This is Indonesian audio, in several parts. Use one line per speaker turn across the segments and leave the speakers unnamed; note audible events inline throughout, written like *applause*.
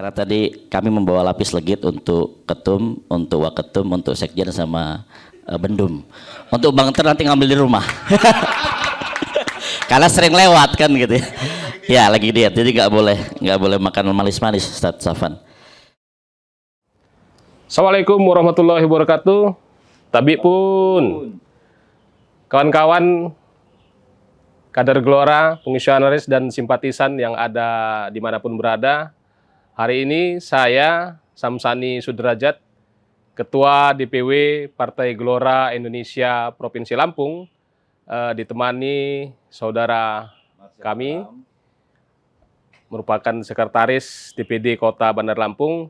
Karena tadi kami membawa lapis legit untuk ketum, untuk waketum, untuk sekjen sama uh, bendum. Untuk bang ter nanti ngambil di rumah. *laughs* Karena sering lewat kan gitu ya. lagi diet, jadi nggak boleh nggak boleh makan manis-manis, Ustaz Safan. Assalamualaikum warahmatullahi wabarakatuh. Tabi pun. Kawan-kawan kader gelora, pengusaha dan simpatisan yang ada dimanapun berada, Hari ini saya, Samsani Sudrajat, Ketua DPW Partai Gelora Indonesia Provinsi Lampung, eh, ditemani saudara kami, merupakan Sekretaris DPD Kota Bandar Lampung.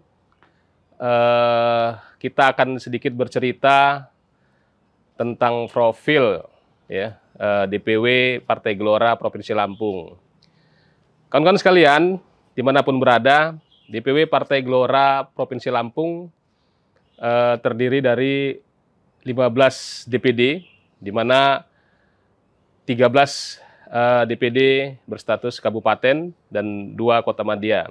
Eh, kita akan sedikit bercerita tentang profil ya eh, DPW Partai Gelora Provinsi Lampung. Kawan-kawan sekalian, dimanapun berada, DPW Partai Gelora Provinsi Lampung eh, terdiri dari 15 DPD, di mana 13 eh, DPD berstatus kabupaten dan dua kota madya.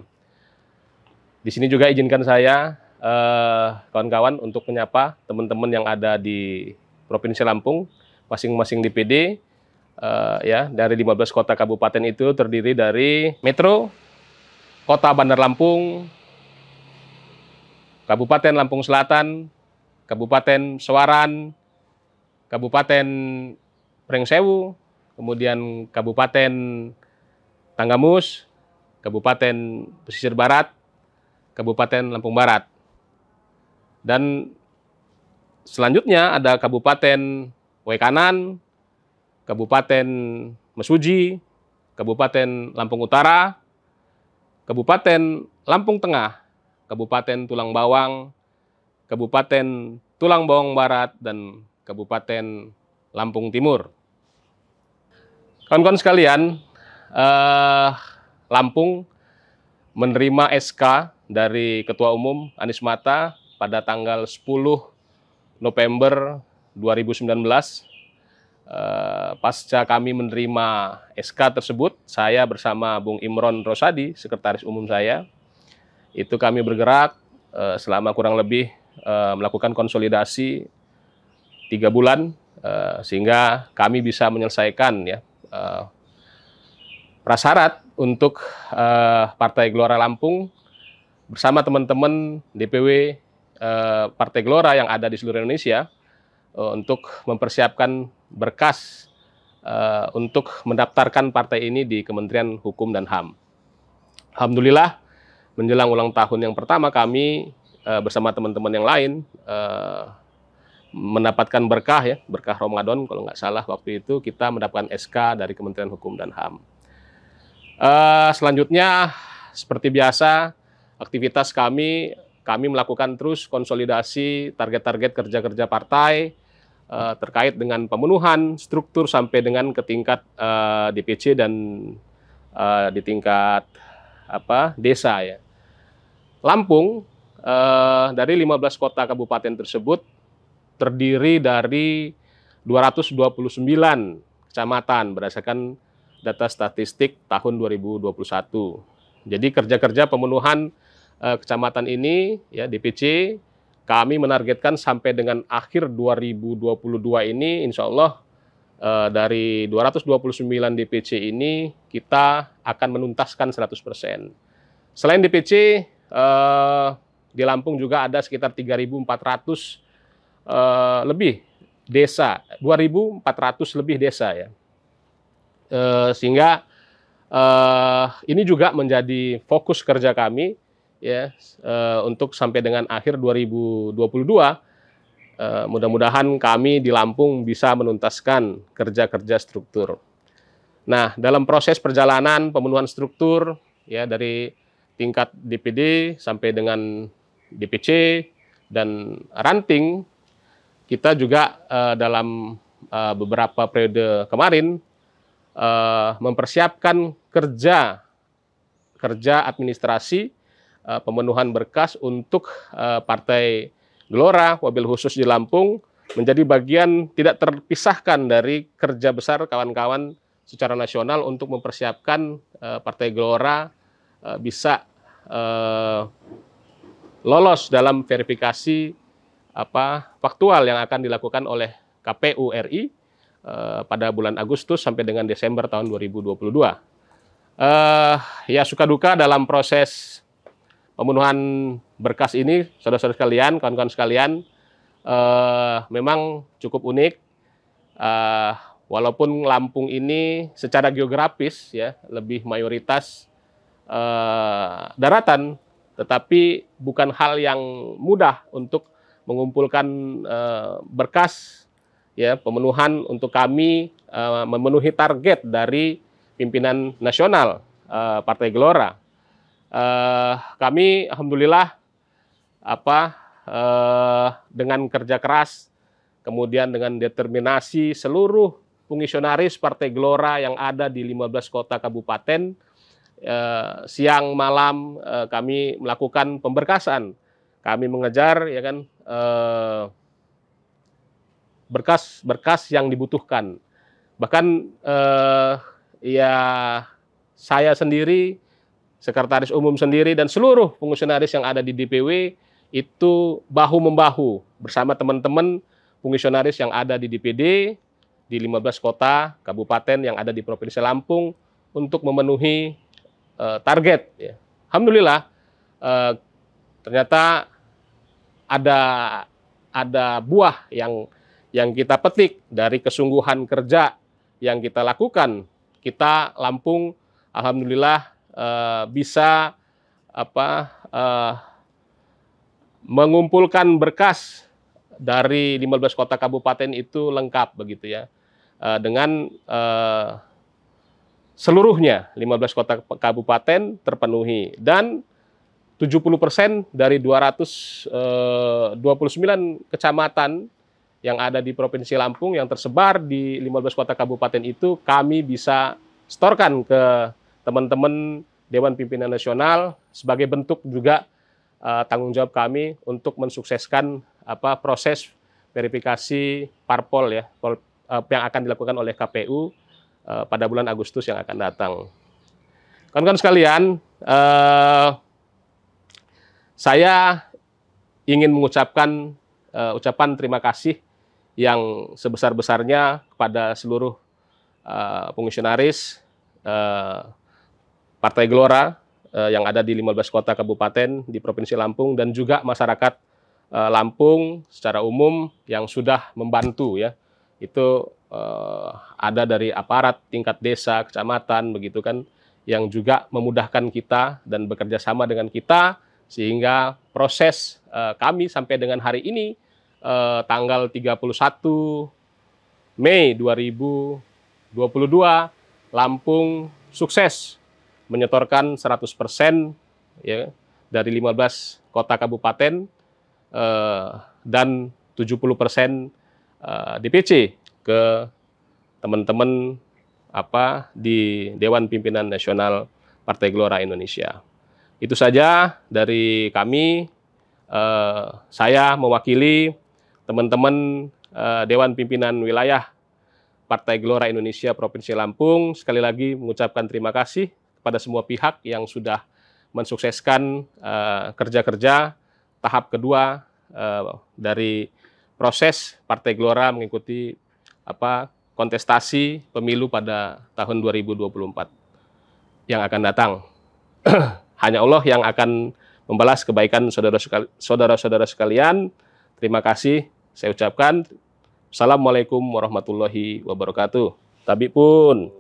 Di sini juga izinkan saya eh, kawan-kawan eh, untuk menyapa teman-teman yang ada di Provinsi Lampung, masing-masing DPD. eh, ya dari 15 kota kabupaten itu terdiri dari Metro, Kota Bandar Lampung, Kabupaten Lampung Selatan, Kabupaten Sewaran, Kabupaten Prengsewu, kemudian Kabupaten Tanggamus, Kabupaten Pesisir Barat, Kabupaten Lampung Barat. Dan selanjutnya ada Kabupaten Wekanan, Kabupaten Mesuji, Kabupaten Lampung Utara, Kabupaten Lampung Tengah, Kabupaten Tulang Bawang, Kabupaten Tulang Bawang Barat, dan Kabupaten Lampung Timur. Kawan-kawan sekalian, eh, Lampung menerima SK dari Ketua Umum Anies Mata pada tanggal 10 November 2019 Eh, pasca kami menerima SK tersebut, saya bersama Bung Imron Rosadi, sekretaris umum saya, itu kami bergerak eh, selama kurang lebih eh, melakukan konsolidasi tiga bulan sehingga kami bisa menyelesaikan ya prasyarat untuk Partai Gelora Lampung bersama teman-teman DPW Partai Gelora yang ada di seluruh Indonesia untuk mempersiapkan berkas uh, untuk mendaftarkan partai ini di Kementerian Hukum dan HAM. Alhamdulillah, menjelang ulang tahun yang pertama kami uh, bersama teman-teman yang lain uh, mendapatkan berkah ya, berkah Ramadan kalau nggak salah waktu itu kita mendapatkan SK dari Kementerian Hukum dan HAM. Uh, selanjutnya seperti biasa aktivitas kami kami melakukan terus konsolidasi target-target kerja-kerja partai uh, terkait dengan pemenuhan struktur sampai dengan ke tingkat uh, eh, DPC dan uh, di tingkat apa desa ya. Lampung uh, dari 15 kota kabupaten tersebut terdiri dari 229 kecamatan berdasarkan data statistik tahun 2021. Jadi kerja-kerja pemenuhan uh, kecamatan ini ya DPC kami menargetkan sampai dengan akhir 2022 ini insya Allah eh, dua dari 229 DPC ini kita akan menuntaskan 100%. Selain DPC, eh, di Lampung juga ada sekitar 3.400 eh, ratus lebih desa, 2.400 lebih desa ya. sehingga ini juga menjadi fokus kerja kami ya uh, untuk sampai dengan akhir 2022 uh, eh, mudah-mudahan kami di Lampung bisa menuntaskan kerja-kerja struktur. Nah, dalam proses perjalanan pemenuhan struktur ya dari tingkat DPD sampai dengan DPC dan ranting kita juga uh, dalam uh, beberapa periode kemarin uh, mempersiapkan kerja kerja administrasi Eh, pemenuhan berkas untuk eh, Partai Gelora, wabil khusus di Lampung, menjadi bagian tidak terpisahkan dari kerja besar kawan-kawan secara nasional untuk mempersiapkan eh, Partai Gelora bisa lolos dalam verifikasi apa faktual yang akan dilakukan oleh KPU RI pada bulan Agustus sampai dengan Desember tahun 2022. Uh, ya suka duka dalam proses pembunuhan berkas ini, saudara-saudara sekalian, kawan-kawan sekalian, uh, memang cukup unik. Uh, walaupun Lampung ini secara geografis ya lebih mayoritas uh, daratan, tetapi bukan hal yang mudah untuk mengumpulkan uh, berkas ya pemenuhan untuk kami uh, memenuhi target dari pimpinan nasional uh, Partai Gelora eh, kami alhamdulillah apa eh, dengan kerja keras kemudian dengan determinasi seluruh fungsionaris Partai Gelora yang ada di 15 kota kabupaten eh, siang malam eh, kami melakukan pemberkasan kami mengejar ya kan eh, berkas berkas-berkas yang dibutuhkan bahkan eh, ya saya sendiri sekretaris umum sendiri dan seluruh fungsionaris yang ada di DPW itu bahu-membahu bersama teman-teman fungsionaris yang ada di DPD di 15 kota kabupaten yang ada di Provinsi Lampung untuk memenuhi uh, target. Ya. Alhamdulillah uh, ternyata ada ada buah yang yang kita petik dari kesungguhan kerja yang kita lakukan. Kita Lampung alhamdulillah Eh, bisa apa uh, mengumpulkan berkas dari 15 kota kabupaten itu lengkap begitu ya uh, dengan uh, seluruhnya 15 kota kabupaten terpenuhi dan 70% dari 229 kecamatan yang ada di Provinsi Lampung yang tersebar di 15 kota kabupaten itu kami bisa setorkan ke teman-teman Dewan Pimpinan Nasional sebagai bentuk juga uh, tanggung jawab kami untuk mensukseskan apa proses verifikasi parpol ya pol, uh, yang akan dilakukan oleh KPU uh, eh, pada bulan Agustus yang akan datang. Kawan-kawan sekalian, uh, saya ingin mengucapkan uh, ucapan terima kasih yang sebesar-besarnya kepada seluruh uh, fungsionaris uh, Partai Gelora eh, yang ada di 15 kota kabupaten di Provinsi Lampung dan juga masyarakat eh, Lampung secara umum yang sudah membantu ya. Itu eh, ada dari aparat tingkat desa, kecamatan begitu kan yang juga memudahkan kita dan bekerja sama dengan kita sehingga proses eh, kami sampai dengan hari ini eh, tanggal 31 Mei 2022 Lampung sukses menyetorkan 100% ya dari 15 kota kabupaten eh, dan 70% persen eh, DPC ke teman-teman apa di Dewan Pimpinan Nasional Partai Gelora Indonesia. Itu saja dari kami. Eh, saya mewakili teman-teman eh, Dewan Pimpinan Wilayah Partai Gelora Indonesia Provinsi Lampung sekali lagi mengucapkan terima kasih kepada semua pihak yang sudah mensukseskan eh, kerja-kerja uh, tahap kedua uh, dari proses Partai Gelora mengikuti apa kontestasi pemilu pada tahun 2024 yang akan datang. *clears throat* Hanya Allah yang akan membalas kebaikan saudara-saudara sekalian. Terima kasih saya ucapkan. Assalamualaikum warahmatullahi wabarakatuh. Tabi pun.